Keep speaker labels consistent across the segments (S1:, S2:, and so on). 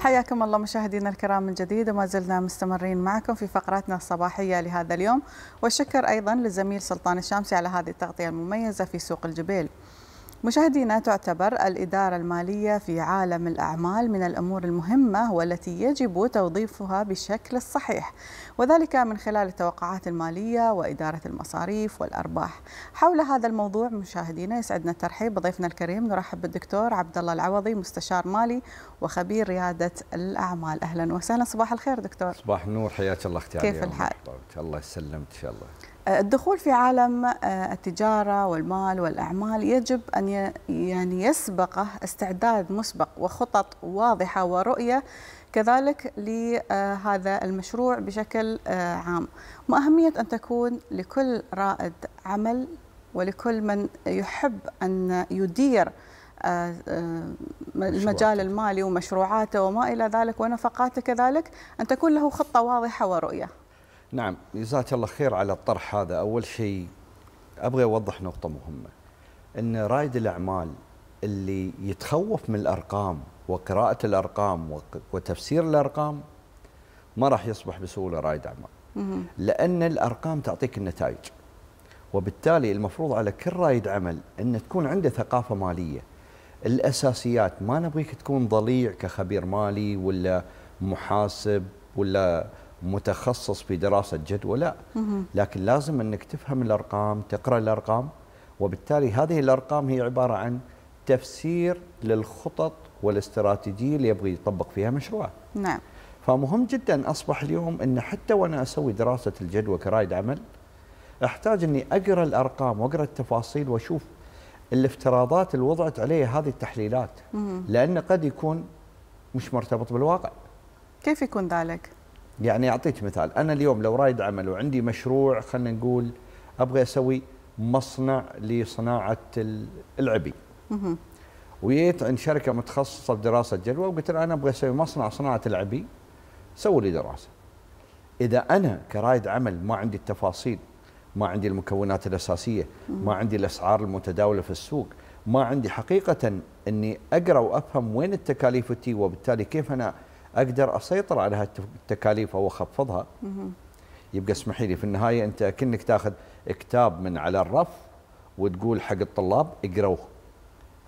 S1: حياكم الله مشاهدينا الكرام من جديد وما زلنا مستمرين معكم في فقراتنا الصباحية لهذا اليوم والشكر أيضا للزميل سلطان الشامسي على هذه التغطية المميزة في سوق الجبيل مشاهدينا تعتبر الإدارة المالية في عالم الأعمال من الأمور المهمة والتي يجب توظيفها بالشكل الصحيح وذلك من خلال التوقعات المالية وإدارة المصاريف والأرباح حول هذا الموضوع مشاهدينا يسعدنا الترحيب بضيفنا الكريم نرحب بالدكتور عبد الله العوضي مستشار مالي وخبير ريادة الأعمال أهلا وسهلا صباح الخير دكتور
S2: صباح النور حياك الله اختي كيف الحال؟ الله يسلمك ان شاء الله
S1: الدخول في عالم آه، التجارة والمال والأعمال يجب أن يعني يسبقه استعداد مسبق وخطط واضحة ورؤية كذلك لهذا آه، المشروع بشكل آه، عام وأهمية أن تكون لكل رائد عمل ولكل من يحب أن يدير المجال المالي ومشروعاته وما إلى ذلك ونفقاته كذلك أن تكون له خطة واضحة ورؤية
S2: نعم جزاك الله خير على الطرح هذا أول شيء أبغى أوضح نقطة مهمة أن رائد الأعمال اللي يتخوف من الأرقام وقراءة الأرقام وتفسير الأرقام ما راح يصبح بسهولة رائد أعمال لأن الأرقام تعطيك النتائج وبالتالي المفروض على كل رائد عمل أن تكون عنده ثقافة مالية الأساسيات ما نبغيك تكون ضليع كخبير مالي ولا محاسب ولا متخصص في دراسه جدوى لا لكن لازم انك تفهم الارقام تقرا الارقام وبالتالي هذه الارقام هي عباره عن تفسير للخطط والاستراتيجيه اللي يبغى يطبق فيها مشروعه نعم فمهم جدا اصبح اليوم ان حتى وانا اسوي دراسه الجدوى كرائد عمل احتاج اني اقرا الارقام واقرا التفاصيل واشوف الافتراضات اللي وضعت عليها هذه التحليلات لان قد يكون مش مرتبط بالواقع
S1: كيف يكون ذلك؟
S2: يعني اعطيك مثال انا اليوم لو رائد عمل وعندي مشروع خلينا نقول ابغى اسوي مصنع لصناعه العبي ويت عند شركه متخصصه بدراسه جدوى وقلت لها انا ابغى اسوي مصنع صناعه العبي سووا لي دراسه اذا انا كرائد عمل ما عندي التفاصيل ما عندي المكونات الاساسيه ما عندي الاسعار المتداوله في السوق ما عندي حقيقه اني اقرا وافهم وين التكاليف تي وبالتالي كيف انا اقدر اسيطر على هالتكاليف او اخفضها يبقى اسمحي لي في النهايه انت كانك تاخذ كتاب من على الرف وتقول حق الطلاب اقروه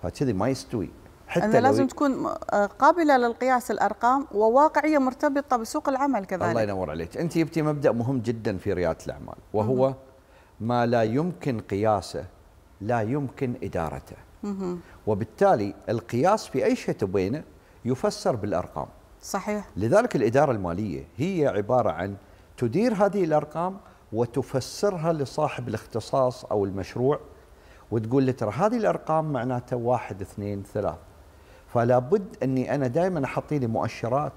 S2: فكذي ما يستوي حتى أنا لازم
S1: تكون آه، قابله للقياس الارقام وواقعيه مرتبطه بسوق العمل كذلك الله
S2: ينور عليك انت جبتي مبدا مهم جدا في رياده الاعمال وهو ما لا يمكن قياسه لا يمكن ادارته وبالتالي القياس في اي شيء تبينه يفسر بالارقام صحيح لذلك الإدارة المالية هي عبارة عن تدير هذه الأرقام وتفسرها لصاحب الاختصاص أو المشروع وتقول له ترى هذه الأرقام معناته واحد اثنين ثلاث فلا بد أني أنا دائما أحط لي مؤشرات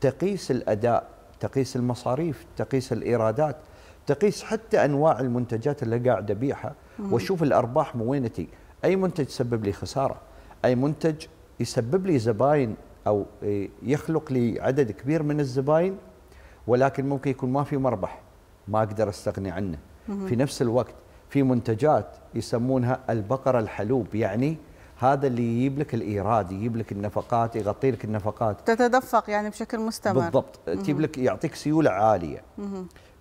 S2: تقيس الأداء تقيس المصاريف تقيس الإيرادات تقيس حتى أنواع المنتجات اللي قاعد أبيعها وأشوف الأرباح من وين تي أي منتج يسبب لي خسارة أي منتج يسبب لي زباين او إيه، يخلق لي عدد كبير من الزباين ولكن ممكن يكون ما في مربح ما اقدر استغني عنه في نفس الوقت في منتجات يسمونها البقره الحلوب يعني هذا اللي يجيب لك الايراد يجيب لك النفقات يغطي لك النفقات
S1: تتدفق يعني بشكل مستمر بالضبط تجيب لك
S2: يعطيك سيوله عاليه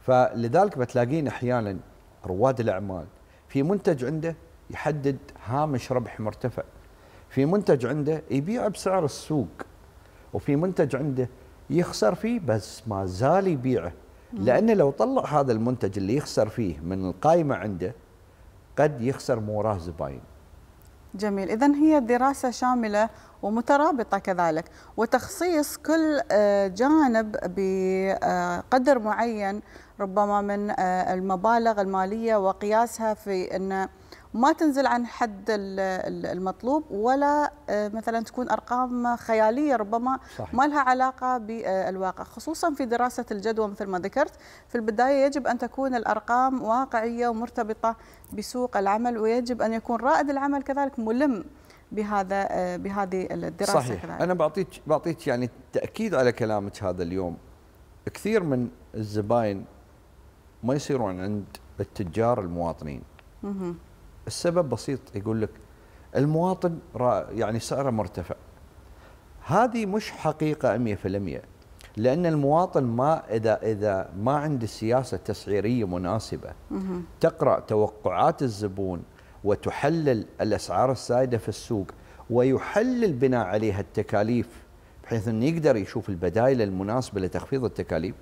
S2: فلذلك بتلاقين احيانا رواد الاعمال في منتج عنده يحدد هامش ربح مرتفع في منتج عنده يبيعه بسعر السوق وفي منتج عنده يخسر فيه بس ما زال يبيعه لأنه لو طلع هذا المنتج اللي يخسر فيه من القائمة عنده قد يخسر موراه زباين
S1: جميل إذا هي دراسة شاملة ومترابطة كذلك وتخصيص كل آه، جانب بقدر معين ربما من آه، المبالغ المالية وقياسها في انه ما تنزل عن حد المطلوب ولا آه، مثلا تكون ارقام خياليه ربما صحيح. ما لها علاقه بالواقع خصوصا في دراسه الجدوى مثل ما ذكرت في البدايه يجب ان تكون الارقام واقعيه ومرتبطه بسوق العمل ويجب ان يكون رائد العمل كذلك ملم بهذا آه، بهذه الدراسه صحيح. كذلك. انا
S2: بعطيك بعطيك يعني تاكيد على كلامك هذا اليوم كثير من الزباين ما يصيرون عند التجار المواطنين السبب بسيط يقول لك المواطن يعني سعره مرتفع هذه مش حقيقة 100% لأن المواطن ما إذا إذا ما عنده سياسة تسعيرية مناسبة تقرأ توقعات الزبون وتحلل الأسعار السائدة في السوق ويحلل بناء عليها التكاليف بحيث أنه يقدر يشوف البدائل المناسبة لتخفيض التكاليف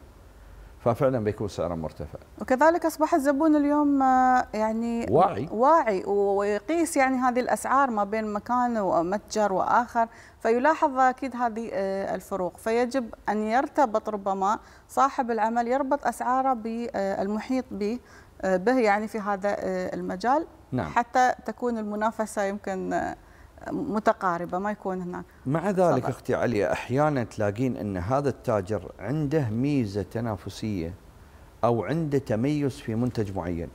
S2: ففعلا بيكون سعره مرتفع
S1: وكذلك اصبح الزبون اليوم آه، يعني واعي واعي ويقيس يعني هذه الاسعار ما بين مكان ومتجر واخر فيلاحظ اكيد هذه آه، الفروق فيجب ان يرتبط ربما صاحب العمل يربط اسعاره بالمحيط آه، به به يعني في هذا المجال نعم. حتى تكون المنافسه يمكن متقاربه ما يكون هناك
S2: مع ذلك صدق. اختي علي احيانا تلاقين ان هذا التاجر عنده ميزه تنافسيه او عنده تميز في منتج معين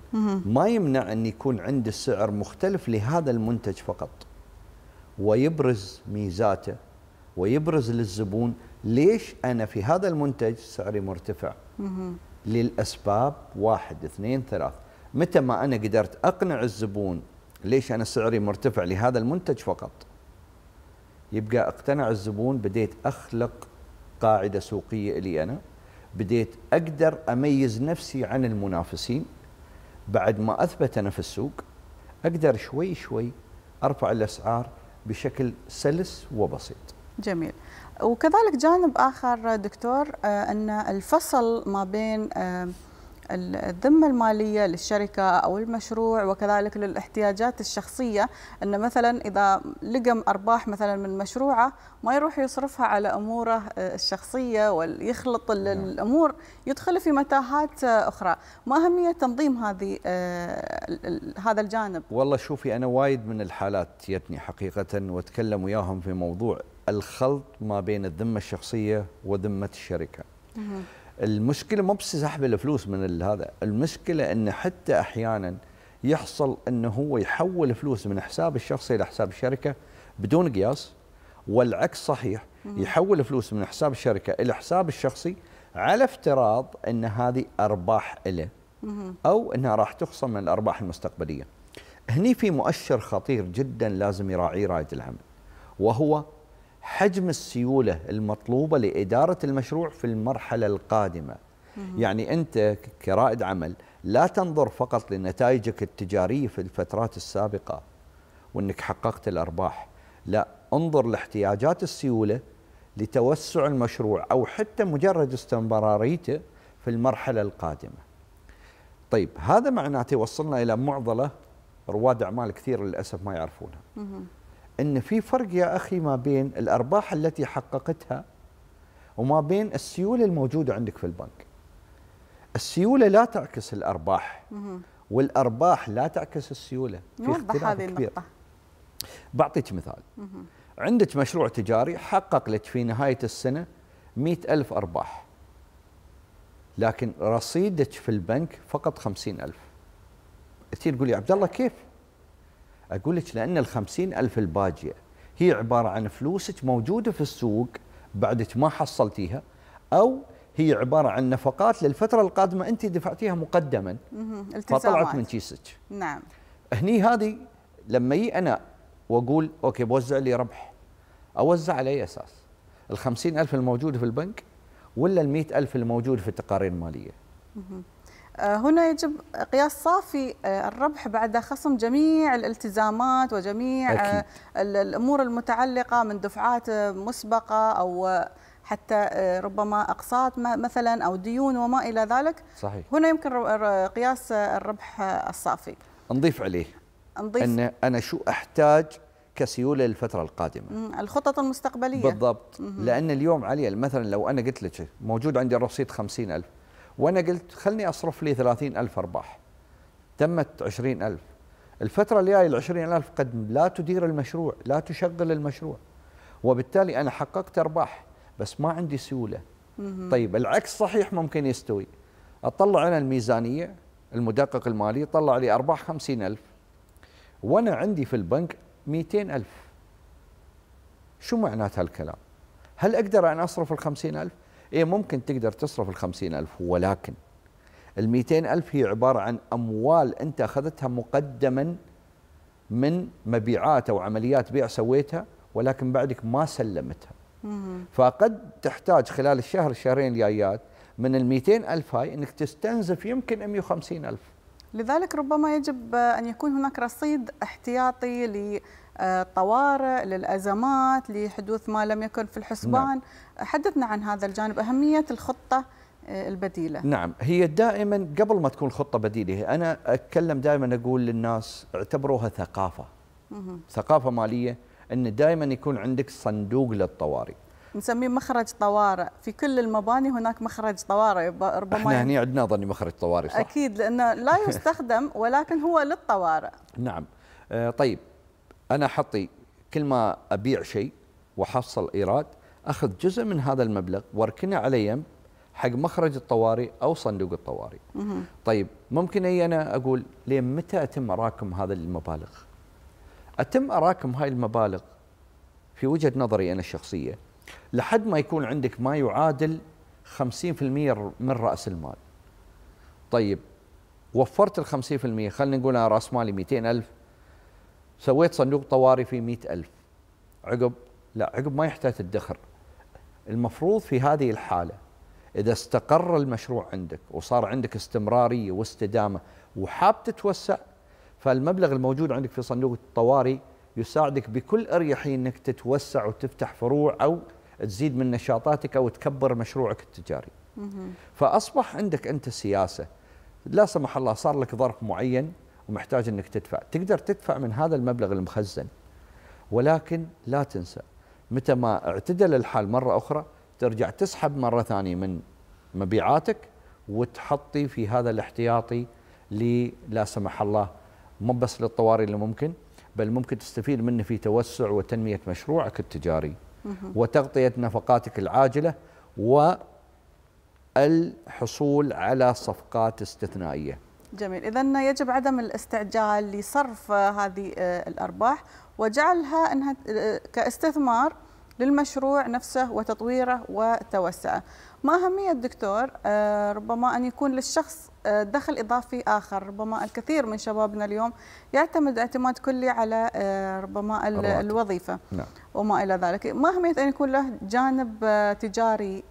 S2: ما يمنع ان يكون عنده سعر مختلف لهذا المنتج فقط ويبرز ميزاته ويبرز للزبون ليش انا في هذا المنتج سعري مرتفع للاسباب واحد اثنين ثلاث متى ما انا قدرت اقنع الزبون ليش أنا سعري مرتفع لهذا المنتج فقط يبقى اقتنع الزبون بديت أخلق قاعدة سوقية لي أنا بديت أقدر أميز نفسي عن المنافسين بعد ما أثبت أنا في السوق أقدر شوي شوي أرفع الأسعار بشكل سلس وبسيط
S1: جميل وكذلك جانب آخر دكتور آه، أن الفصل ما بين آه، الذمة المالية للشركة أو المشروع وكذلك للاحتياجات الشخصية أن مثلا إذا لقم أرباح مثلا من مشروعه ما يروح يصرفها على أموره آه، الشخصية ويخلط نعم. الأمور يدخل في متاهات آه، أخرى ما أهمية تنظيم هذه آه، هذا الجانب
S2: والله شوفي أنا وايد من الحالات يتني حقيقة وأتكلم وياهم في موضوع الخلط ما بين الذمة الشخصية وذمة الشركة المشكله مو بس سحب الفلوس من هذا المشكله انه حتى احيانا يحصل انه هو يحول فلوس من حساب الشخصي الى حساب الشركه بدون قياس والعكس صحيح يحول فلوس من حساب الشركه الى حساب الشخصي على افتراض ان هذه ارباح له او انها راح تخصم من الارباح المستقبليه هني في مؤشر خطير جدا لازم يراعيه رائد العمل وهو حجم السيولة المطلوبة لإدارة المشروع في المرحلة القادمة يعني أنت كرائد عمل لا تنظر فقط لنتائجك التجارية في الفترات السابقة وأنك حققت الأرباح لا انظر لاحتياجات السيولة لتوسع المشروع أو حتى مجرد استمراريته في المرحلة القادمة طيب هذا معناته وصلنا إلى معضلة رواد أعمال كثير للأسف ما يعرفونها ان في فرق يا اخي ما بين الارباح التي حققتها وما بين السيوله الموجوده عندك في البنك. السيوله لا تعكس الارباح والارباح لا تعكس السيوله في اختلاف كبير. بعطيك مثال عندك مشروع تجاري حقق لك في نهايه السنه مئة ألف أرباح لكن رصيدك في البنك فقط خمسين ألف تقول يا عبد الله كيف أقول لك لأن الخمسين ألف الباجية هي عبارة عن فلوسك موجودة في السوق بعدك ما حصلتيها أو هي عبارة عن نفقات للفترة القادمة أنت دفعتيها مقدما فطلعت من كيسك نعم هني هذه لما يي أنا وأقول أوكي بوزع لي ربح أوزع على أي أساس الخمسين ألف الموجودة في البنك ولا المئة ألف الموجود في التقارير المالية
S1: آه، هنا يجب قياس صافي آه، الربح بعد خصم جميع الالتزامات وجميع آه، أكيد. الامور المتعلقه من دفعات مسبقه او حتى ربما اقساط مثلا او ديون وما الى ذلك صحيح. هنا يمكن قياس الربح الصافي نضيف عليه نضيف ان
S2: انا شو احتاج كسيوله للفتره القادمه
S1: الخطط المستقبليه
S2: بالضبط لان اليوم علي مثلا لو انا قلت لك موجود عندي الرصيد 50000 وانا قلت خلني اصرف لي ثلاثين الف ارباح تمت عشرين الف الفتره الجايه العشرين الف قد لا تدير المشروع لا تشغل المشروع وبالتالي انا حققت ارباح بس ما عندي سيوله طيب العكس صحيح ممكن يستوي اطلع انا الميزانيه المدقق المالي طلع لي ارباح خمسين الف وانا عندي في البنك 200 ألف شو معنات هالكلام هل أقدر أن أصرف الخمسين ألف إيه ممكن تقدر تصرف الخمسين ألف ولكن الميتين ألف هي عبارة عن أموال أنت أخذتها مقدما من مبيعات أو عمليات بيع سويتها ولكن بعدك ما سلمتها فقد تحتاج خلال الشهر الشهرين الجايات من الميتين ألف هاي أنك تستنزف يمكن 150 ألف
S1: لذلك ربما يجب أن يكون هناك رصيد احتياطي للطوارئ للأزمات لحدوث ما لم يكن في الحسبان نعم. حدثنا عن هذا الجانب أهمية الخطة آه، البديلة نعم
S2: هي دائما قبل ما تكون خطة بديلة أنا أتكلم دائما أقول للناس اعتبروها ثقافة مه. ثقافة مالية أن دائما يكون عندك صندوق للطوارئ
S1: نسميه مخرج طوارئ في كل المباني هناك مخرج طوارئ ربما احنا هنا يعني
S2: عندنا ظني مخرج طوارئ صح؟
S1: اكيد لانه لا يستخدم ولكن هو للطوارئ
S2: نعم آه، طيب انا حطي كل ما ابيع شيء واحصل ايراد اخذ جزء من هذا المبلغ واركنه على يم حق مخرج الطوارئ او صندوق الطوارئ. مه. طيب ممكن اي انا اقول لين متى اتم اراكم هذا المبالغ؟ اتم اراكم هاي المبالغ في وجهه نظري انا الشخصيه لحد ما يكون عندك ما يعادل 50% من راس المال. طيب وفرت ال 50% خلينا نقول انا راس مالي 200000 سويت صندوق طوارئ في مئة ألف عقب لا عقب ما يحتاج تدخر المفروض في هذه الحالة إذا استقر المشروع عندك وصار عندك استمرارية واستدامة وحاب تتوسع فالمبلغ الموجود عندك في صندوق الطوارئ يساعدك بكل أريحية أنك تتوسع وتفتح فروع أو تزيد من نشاطاتك أو تكبر مشروعك التجاري فأصبح عندك أنت سياسة لا سمح الله صار لك ظرف معين ومحتاج انك تدفع تقدر تدفع من هذا المبلغ المخزن ولكن لا تنسى متى ما اعتدل الحال مره اخرى ترجع تسحب مره ثانيه من مبيعاتك وتحطي في هذا الاحتياطي لا سمح الله مو بس للطوارئ اللي ممكن بل ممكن تستفيد منه في توسع وتنميه مشروعك التجاري وتغطيه نفقاتك العاجله والحصول على صفقات استثنائيه
S1: جميل اذا يجب عدم الاستعجال لصرف هذه آه، الارباح وجعلها انها آه، كاستثمار للمشروع نفسه وتطويره وتوسعه ما أهمية دكتور آه، ربما أن يكون للشخص دخل إضافي آخر ربما الكثير من شبابنا اليوم يعتمد اعتماد كلي على ربما الوظيفة نعم. وما إلى ذلك ما أهمية أن يكون له جانب تجاري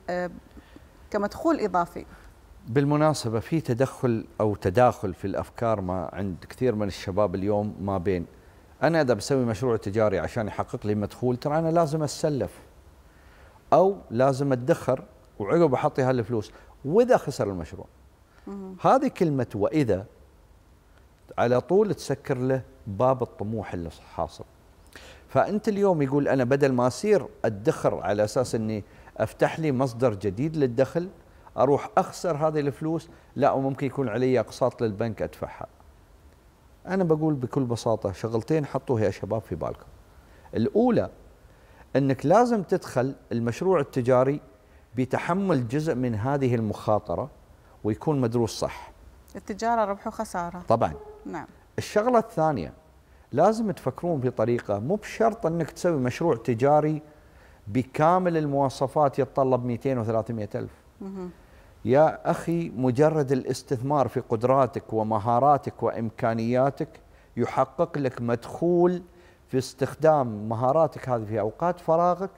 S1: كمدخول إضافي
S2: بالمناسبة في تدخل أو تداخل في الأفكار ما عند كثير من الشباب اليوم ما بين أنا إذا بسوي مشروع تجاري عشان يحقق لي مدخول ترى أنا لازم أتسلف أو لازم أدخر وعقب أحطي هالفلوس وإذا خسر المشروع هذه كلمة وإذا على طول تسكر له باب الطموح اللي حاصل فأنت اليوم يقول أنا بدل ما أصير أدخر على أساس أني أفتح لي مصدر جديد للدخل اروح اخسر هذه الفلوس لا وممكن يكون علي اقساط للبنك ادفعها انا بقول بكل بساطه شغلتين حطوها يا شباب في بالكم الاولى انك لازم تدخل المشروع التجاري بتحمل جزء من هذه المخاطره ويكون مدروس صح
S1: التجاره ربح وخساره
S2: طبعا نعم الشغله الثانيه لازم تفكرون بطريقه مو بشرط انك تسوي مشروع تجاري بكامل المواصفات يتطلب 200 و 300 الف يا اخي مجرد الاستثمار في قدراتك ومهاراتك وامكانياتك يحقق لك مدخول في استخدام مهاراتك هذه في اوقات فراغك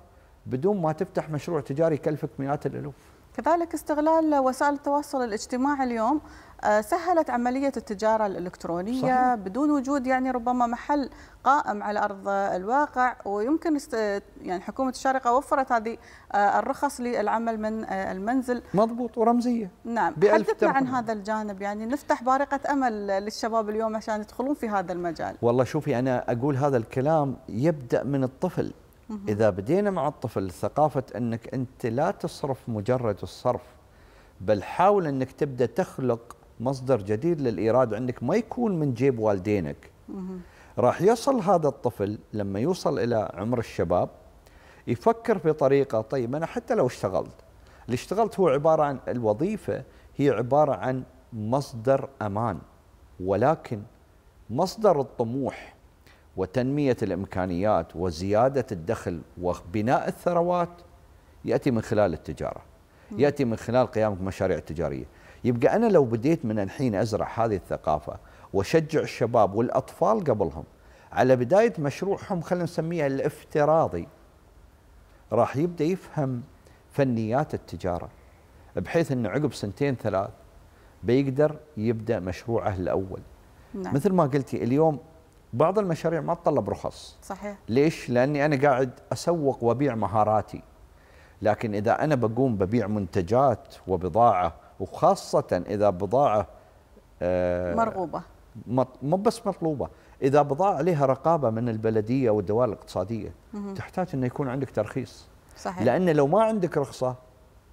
S2: بدون ما تفتح مشروع تجاري يكلفك مئات الالوف.
S1: كذلك استغلال وسائل التواصل الاجتماعي اليوم آه، سهلت عملية التجارة الإلكترونية صحيح. بدون وجود يعني ربما محل قائم على أرض الواقع ويمكن است... يعني حكومة الشارقة وفرت هذه آه، الرخص للعمل من آه، المنزل مضبوط ورمزية نعم حدثنا عن هذا الجانب يعني نفتح بارقة أمل للشباب اليوم عشان يدخلون في هذا المجال
S2: والله شوفي أنا أقول هذا الكلام يبدأ من الطفل إذا بدينا مع الطفل ثقافة أنك أنت لا تصرف مجرد الصرف بل حاول أنك تبدأ تخلق مصدر جديد للإيراد عندك ما يكون من جيب والدينك راح يصل هذا الطفل لما يوصل إلى عمر الشباب يفكر في طريقة طيب أنا حتى لو اشتغلت اللي اشتغلت هو عبارة عن الوظيفة هي عبارة عن مصدر أمان ولكن مصدر الطموح وتنمية الإمكانيات وزيادة الدخل وبناء الثروات يأتي من خلال التجارة يأتي من خلال قيامك مشاريع تجارية يبقى أنا لو بديت من الحين أزرع هذه الثقافة واشجع الشباب والأطفال قبلهم على بداية مشروعهم خلينا نسميها الافتراضي راح يبدأ يفهم فنيات التجارة بحيث أنه عقب سنتين ثلاث بيقدر يبدأ مشروعه الأول نعم. مثل ما قلتي اليوم بعض المشاريع ما تطلب رخص صحيح ليش؟ لأني أنا قاعد أسوق وأبيع مهاراتي لكن إذا أنا بقوم ببيع منتجات وبضاعة وخاصة إذا بضاعة آه، مرغوبة مو بس مطلوبة إذا بضاعة عليها رقابة من البلدية والدوائر الاقتصادية تحتاج أن يكون عندك ترخيص صحيح. لأن لو ما عندك رخصة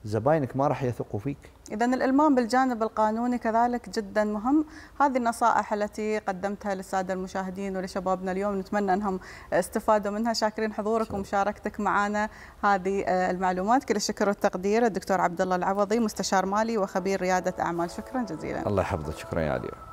S2: زباينك ما راح يثقوا فيك
S1: إذا الإلمام بالجانب القانوني كذلك جدا مهم هذه النصائح التي قدمتها للسادة المشاهدين ولشبابنا اليوم نتمنى أنهم استفادوا منها شاكرين حضورك شكرا. ومشاركتك معنا هذه آه، المعلومات كل الشكر والتقدير الدكتور عبد الله العوضي مستشار مالي وخبير ريادة أعمال شكرا جزيلا
S2: الله يحفظك شكرا يا علي